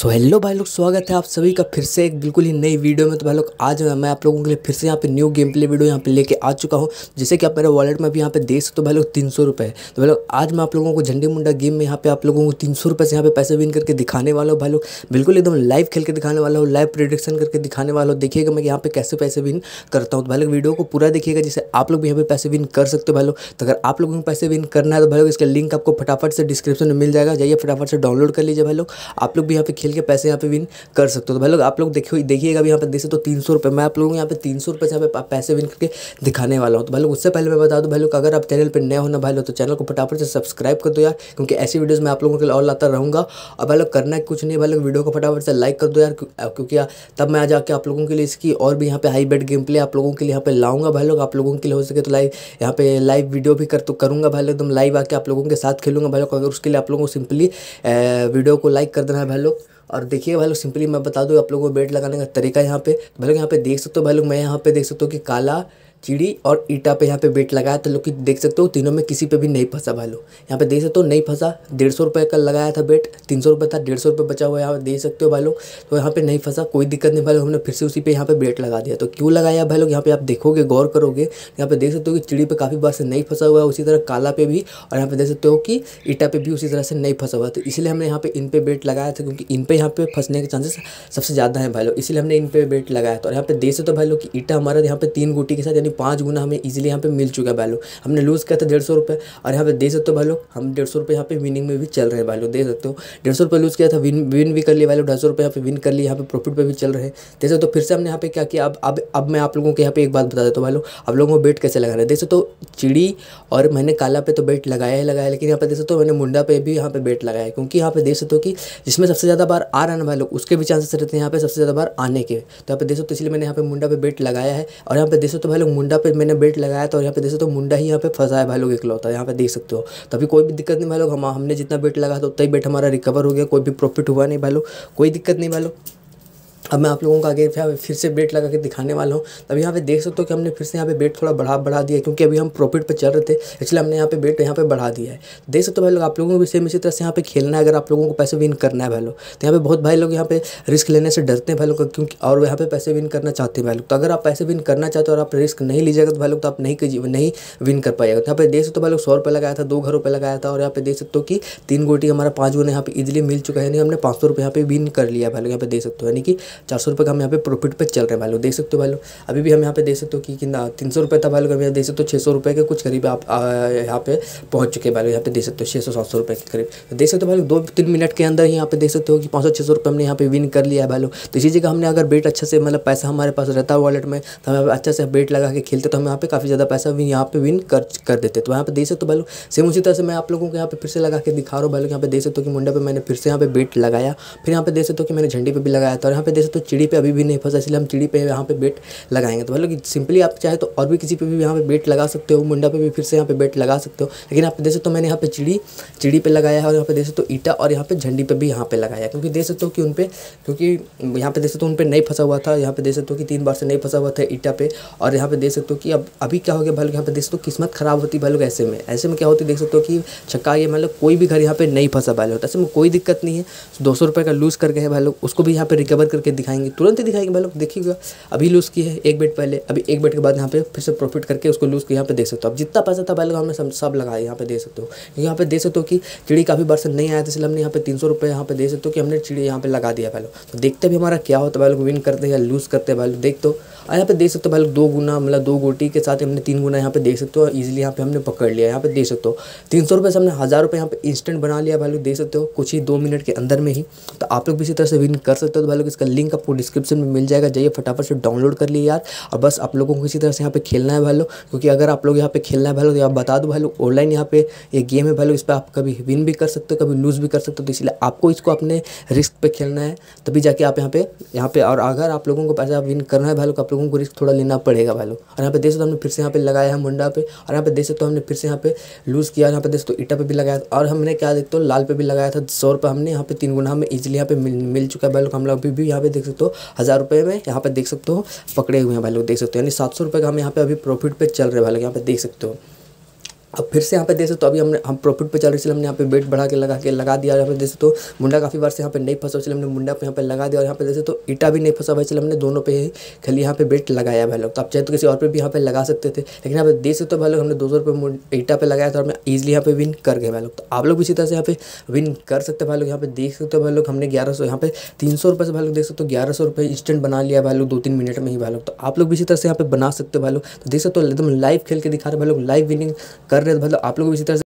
सो so, hello भाई लोग स्वागत है आप सभी का फिर से एक बिल्कुल ही नई वीडियो में तो भाई लोग आज मैं आप लोगों के लिए फिर से यहाँ पे न्यू गेम प्ले वीडियो यहाँ पे लेके आ चुका हूँ जैसे कि आप मेरे वॉलेट में भी यहाँ पे देख सकते हो भाई लोग तीन सौ रुपये तो भाई लोग आज मैं आप लोगों को झंडी मुंडा गेम में यहाँ पे आप लोगों को तीन सौ रुपये से यहाँ पे पैसे विन करके दिखाने वाला हूँ भाई लोग बिल्कुल एकदम लाइव खेल के दिखाने वाला हूँ लाइव प्रिडिक्शन करके दिखाने वाला हूँ देखिएगा मैं यहाँ पे कैसे पैसे विन करता हूँ तो भाई लोग वीडियो को पूरा देखिएगा जैसे आप लोग भी यहाँ पे पैसे विन कर सकते हो भाई लोग तो अगर आप लोगों को पैसे विन करना है तो भाई लोग इसका लिंक आपको फटाफट से डिस्क्रिप्शन में मिल जाएगा जाइए फटाफट से डाउनलोड कर लीजिए भाई लोग आप लोग भी यहाँ पे खेल खेल के पैसे यहाँ पे विन कर सकते हो तो भाई लोग आप लोग देखो देखिएगा यहाँ पे देख सकते हो तीन सौ मैं आप लोगों को यहाँ पे तीन सौ से यहाँ पे पैसे विन करके दिखाने वाला हूँ तो भाई लोग उससे पहले मैं बता दूँ भाई लोग अगर आप चैनल पर नया होना भाई लोग तो चैनल को फटाफट से सब्सक्राइब कर दो यार क्योंकि ऐसी वीडियोज़ मैं आप लोगों के लिए और लाता रहूँगा और भाई लोग करना कुछ नहीं भाई लोग वीडियो को फटाफट से लाइक कर दो यार क्योंकि तब मैं आज आके आप लोगों के लिए इसकी और भी यहाँ पे हाई बेड गेम प्ले आप लोगों के लिए यहाँ पे लाऊंगा भाई लोग आप लोगों के लिए हो सके तो लाइव यहाँ पे लाइव वीडियो भी कर तो करूँगा भाई लोग एकदम लाइव आके आप लोगों के साथ खेलूंगा भाई लोग अगर उसके लिए आप लोगों को सिंपली वीडियो को लाइक कर देना है भाई लोग और देखिए भाई लोग सिंपली मैं बता दूँ आप लोगों को बेट लगाने का तरीका यहाँ पे भाई लोग यहाँ पे देख सकते हो भाई लोग मैं यहाँ पे देख सकता हूँ कि काला चिड़ी और ईटा पे यहाँ पे बेट लगाया था लेकिन देख सकते हो तीनों में किसी पे भी नहीं फंसा भाई लोग यहाँ पे देख सकते हो नहीं फंसा डेढ़ सौ रुपये का लगाया था बेट तीन सौ रुपये था डेढ़ सौ रुपये बचा हुआ यहाँ पे देख सकते हो भाई लोग तो यहाँ पे नहीं फंसा कोई दिक्कत नहीं भाई लोग हमने फिर से उसी पे यहाँ पे बेट लगा दिया तो क्यों लगाया भाई लोग यहाँ पे आप देखोगे गौर करोगे यहाँ पे देख सकते हो कि चिड़ी पर काफ़ी बार से नहीं फंसा हुआ है उसी तरह काला पे भी और यहाँ पे देख सकते हो कि ईटा पे भी उसी तरह से नहीं फंसा हुआ तो इसलिए हमने यहाँ पे इन पे बेट लगाया था क्योंकि इन पे यहाँ पे फंसने के चांसेस सबसे ज़्यादा है भाई लोग इसलिए हमने इन पे बेट लगाया था और यहाँ पे देख सकते हो भाई लोग कि ईटा हमारा यहाँ पे तीन गोटी के साथ यानी यानी पाँच गुना हमें ईजिली यहाँ पे मिल चुका है वैल्यू हमने लूज़ किया था डेढ़ सौ रुपये और यहाँ पे दे सकते हो वैल्यू हम डेढ़ सौ रुपये यहाँ पे विनिंग में भी चल रहे हैं वैल्यू दे सकते हो डेढ़ सौ रुपये लूज़ किया था विन विन भी कर लिया वैल्यू ढाई सौ रुपये यहाँ पे विन कर लिया यहाँ पे प्रॉफिट पर भी चल रहे हैं दे सकते हो फिर से हमने यहाँ पे क्या किया अब अब अब मैं आप लोगों को यहाँ पे एक बात बता देता हूँ वैल्यू आप लोगों को बेट कैसे लगाना है दे सकते हो चिड़ी और मैंने काला पे तो बेट लगाया ही लगाया लेकिन यहाँ पे दे सकते हो मैंने मुंडा पे भी यहाँ पे बेट लगाया है क्योंकि यहाँ पे देख सकते हो कि जिसमें सबसे ज़्यादा बार आ रहा है ना लोग उसके भी चांसेस रहते हैं यहाँ पे सबसे ज़्यादा बार आने के तो यहाँ पे देख सकते हो इसलिए मैंने यहाँ पे मुंडा पे बेट लगाया है और यहाँ पे देख सकते हो भाई लोग मुंडा पे मैंने बेल्ट लगाया था और यहाँ पे देख सकते हो मुंडा ही यहाँ पे फंसा है भाई लोग इकलौता यहाँ पे देख सकते हो तभी कोई भी दिक्कत नहीं भाई लोग हम हमने जितना बेट लगाया था उतना ही बेट हमारा रिकवर हो गया कोई भी प्रॉफिट हुआ नहीं भाई लोग कोई दिक्कत नहीं भाई लोग अब मैं आप लोगों का आगे फिर से बेट लगा के दिखाने वाला हूँ तब यहाँ पे देख सकते हो कि हमने फिर से यहाँ पे बेट थोड़ा बढ़ा बढ़ा दिया क्योंकि अभी हम प्रॉफिट पे चल रहे थे इसलिए हमने यहाँ पे बेट यहाँ पे बढ़ा दिया है देख सकते हो भाई लोग आप लोगों को भी सेम इसी तरह से यहाँ पे खेलना है अगर आप लोगों को पैसे विन करना है भाई तो यहाँ पर बहुत भाई लोग यहाँ पे रिस्क लेने से डरते हैं भाई लोग क्योंकि और यहाँ पे पैसे विन करना चाहते हैं भाई लोग तो अगर आप पैसे विन करना चाहते हो और आप रिस्क नहीं लीजिएगा तो भाई लोग तो आप नहीं नहीं विन कर पाएगा यहाँ पे देख सकते हो भाई लोग सौ रुपये लगाया था दो घरों पर लगाया था और यहाँ पे देख सकते हो कि तीन गोटी हमारा पाँच गोने यहाँ पे इजिली मिल चुका है यानी हमने पाँच सौ रुपये यहाँ पे विन कर लिया भाई लोग यहाँ पे देख सकते हो यानी कि चार सौ रुपये का हम यहाँ पे प्रॉफिट पे चल रहे हैं भाई देख सकते हो भाई अभी भी हम यहाँ पे देख सकते हो कि कितना तीन सौ रुपये था भाई लोग यहाँ देख सकते हो छः सौ रुपये के कुछ करीब आप यहाँ पे पहुँच चुके हैं भाई यहाँ पे देख सकते हो छः सौ सात सौ रुपये के करीब देख सकते हो भाई दो तीन मिनट के अंदर ही यहाँ पे देख सकते हो कि पाँच सौ छः सौ रुपये हमने यहाँ पे विन कर लिया है भाई तो इसी जगह हमने अगर बेट अच्छा से मतलब पैसा हमारे पास रहता है वॉलेट में तो हम अच्छा से बेट लगा के खेलते तो हम यहाँ पे काफ़ी ज़्यादा पैसा भी यहाँ पे विन कर कर देते तो यहाँ पे देख सकते हो भाई सेम उसी तरह से मैं आप लोगों को यहाँ पे फिर से लगा के दिखा रहा हूँ भाई लोग यहाँ पे देख सकते हो कि मुंडा पे मैंने फिर से यहाँ पे बेट लगाया फिर यहाँ पे देख सकते हो कि मैंने झंडी पर भी लगाया था और यहाँ पे देख तो चिड़ी पे अभी भी नहीं फंसा इसलिए हम चिड़ी पे यहाँ पे बेट लगाएंगे तो मतलब सिंपली आप चाहे तो और भी किसी पे भी यहाँ पे बेट लगा सकते हो मुंडा पे भी फिर से यहाँ पे बेट लगा सकते हो लेकिन आप देख सकते हो मैंने यहाँ पे चिड़ी चिड़ी पे लगाया है और यहाँ पे देख सकते हो ईटा और यहाँ पे झंडी पे भी यहाँ पे लगाया क्योंकि देख सकते हो कि उन पर क्योंकि यहाँ पे देख सकते हो उन पर नहीं फंसा हुआ था यहाँ पे देख सकते हो कि तीन बार से नहीं फंसा हुआ था ईटा पे और यहाँ पे देख सकते हो कि अब अभी क्या हो गया भाई यहाँ पे देख सकते हो किस्मत खराब होती भाई लोग ऐसे में ऐसे में क्या होती देख सकते हो कि छक्का ये मतलब कोई भी घर यहाँ पे नहीं फंसा भाई लोग ऐसे में कोई दिक्कत नहीं है दो सौ रुपये का लूज़ कर गए भाई लोग उसको भी यहाँ पे रिकवर करके दिखाएंगे तुरंत ही दिखाएंगे भाई लोग देखिएगा अभी लूज़ की है एक बेट पहले अभी एक बेट के बाद यहाँ पे फिर से प्रॉफिट करके उसको लूज़ किया यहाँ पे देख सकते हो अब जितना पैसा था भाई लोग हमने सब लगाया यहाँ पे देख सकते हो क्योंकि यहाँ पे देख सकते हो कि चिड़ी काफ़ी बार से नहीं आया था इसलिए हमने यहाँ पे तीन सौ रुपये यहाँ पे दे सकते हो कि हमने चिड़ी यहाँ पे लगा दिया भाई लोग तो देखते भी हमारा क्या होता है भाई लोग विन करते हैं या लूज़ करते हैं भाई लोग देख तो और यहाँ पे देख सकते हो भाई लोग दो गुना मतलब दो गोटी के साथ हमने तीन गुना यहाँ पे देख सकते हो ईजिली यहाँ पे हमने पकड़ लिया यहाँ पे देख सकते हो तीन सौ रुपये से हमने हज़ार रुपये यहाँ पे इंस्टेंट बना लिया भाई लोग देख सकते हो कुछ ही दो मिनट के अंदर में ही तो आप लोग भी इसी तरह से विन कर सकते हो तो भाई लोग इसका लिंक लिंक आपको डिस्क्रिप्शन में मिल जाएगा जाइए फटाफट से डाउनलोड कर लिए यार और बस आप लोगों को किसी तरह से यहाँ पे खेलना है भाई क्योंकि अगर आप लोग यहाँ पे खेलना है भाई तो आप बता दो भाई ऑनलाइन यहाँ पे ये गेम है भाई इस पर आप कभी विन भी कर सकते हो कभी लूज़ भी कर सकते हो तो इसलिए आपको इसको अपने रिस्क पर खेलना है तभी जाके आप यहाँ पे यहाँ पे और अगर आप लोगों को पैसा विन करना है भाई लोग आप लोगों को रिस्क थोड़ा लेना पड़ेगा भाई और यहाँ पे देख सकते हमने फिर से यहाँ पे लगाया है मुंडा पे और यहाँ पे देख सकते हमने फिर से यहाँ पे लूज़ किया यहाँ पे देख सकते ईटा पर भी लगाया और हमने क्या देखते हो लाल पे भी लगाया था सौ रुपये हमने यहाँ पे तीन गुना हमें इजिली यहाँ पे मिल मिल चुका है भाई लोग हम लोग अभी भी यहाँ पे पे देख सकते हो हज़ार रुपये में यहाँ पे देख सकते हो पकड़े हुए हैं भाई लोग देख सकते हो यानी सात सौ रुपये का हम यहाँ पे अभी प्रॉफिट पे चल रहे हैं भाई लोग यहाँ पे देख सकते हो अब फिर से यहाँ पे देख सकते हो तो अभी हमने हम प्रॉफिट पे चल रहे थे हमने यहाँ पे बेट बढ़ा के लगा के लगा दिया और यहाँ पे देख सकते हो तो मुंडा काफ़ी बार से यहाँ पे नहीं फंसा चले हमने मुंडा पे यहाँ पे लगा दिया और यहाँ पे देख सकते हो तो ईटा भी नहीं फंसा भाई चले हमने दोनों पे खाली यहाँ पे बेट लगाया भाई लोग तो आप चाहे तो किसी और पर भी यहाँ पे लगा सकते थे लेकिन यहाँ पे देख सकते हो भाई लोग हमने दो सौ रुपये ईटा पे लगाया था और हमें ईजिली यहाँ पे विन कर गए भाई लोग तो आप लोग भी इसी तरह से यहाँ पे विन कर सकते भाई लोग यहाँ पे देख सकते हो भाई लोग हमने ग्यारह सौ यहाँ पे तीन सौ रुपये से भाई लोग देख सकते हो ग्यारह सौ रुपये इंस्टेंट बना लिया भाई लोग दो तीन मिनट में ही भाई लोग तो आप लोग भी इसी तरह से यहाँ पे बना सकते हो भाई लोग तो देख सकते हो एकदम लाइव खेल के दिखा रहे भाई लोग लाइव विनिंग कर कर रहे हो मतलब आप लोग भी इसी तरह से